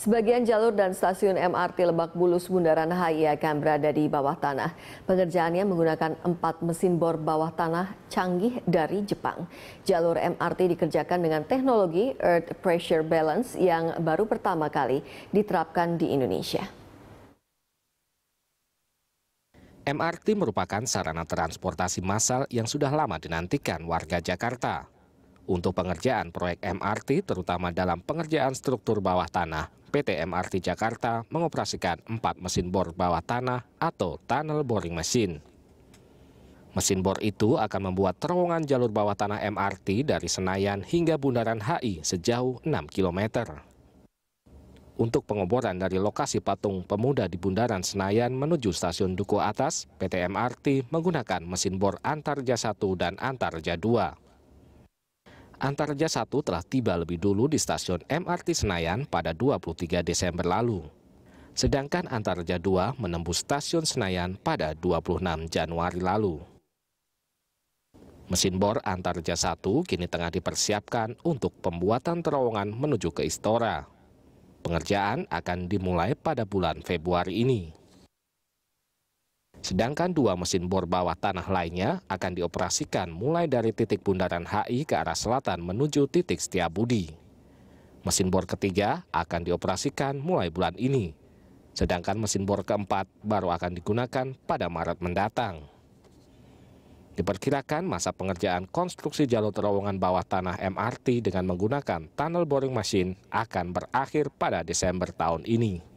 Sebagian jalur dan stasiun MRT Lebak Bulus Bundaran HI akan berada di bawah tanah. Pengerjaannya menggunakan empat mesin bor bawah tanah canggih dari Jepang. Jalur MRT dikerjakan dengan teknologi Earth Pressure Balance yang baru pertama kali diterapkan di Indonesia. MRT merupakan sarana transportasi massal yang sudah lama dinantikan warga Jakarta. Untuk pengerjaan proyek MRT, terutama dalam pengerjaan struktur bawah tanah, PT MRT Jakarta mengoperasikan empat mesin bor bawah tanah atau tunnel boring machine. Mesin bor itu akan membuat terowongan jalur bawah tanah MRT dari Senayan hingga Bundaran HI sejauh 6 km. Untuk pengoboran dari lokasi patung pemuda di Bundaran Senayan menuju stasiun Duku Atas, PT MRT menggunakan mesin bor antar Antarja 1 dan antar Antarja 2. Antarja 1 telah tiba lebih dulu di stasiun MRT Senayan pada 23 Desember lalu. Sedangkan Antarja 2 menembus stasiun Senayan pada 26 Januari lalu. Mesin bor Antarja 1 kini tengah dipersiapkan untuk pembuatan terowongan menuju ke Istora. Pengerjaan akan dimulai pada bulan Februari ini. Sedangkan dua mesin bor bawah tanah lainnya akan dioperasikan mulai dari titik bundaran HI ke arah selatan menuju titik Setiabudi. Mesin bor ketiga akan dioperasikan mulai bulan ini. Sedangkan mesin bor keempat baru akan digunakan pada Maret mendatang. Diperkirakan masa pengerjaan konstruksi jalur terowongan bawah tanah MRT dengan menggunakan tunnel boring machine akan berakhir pada Desember tahun ini.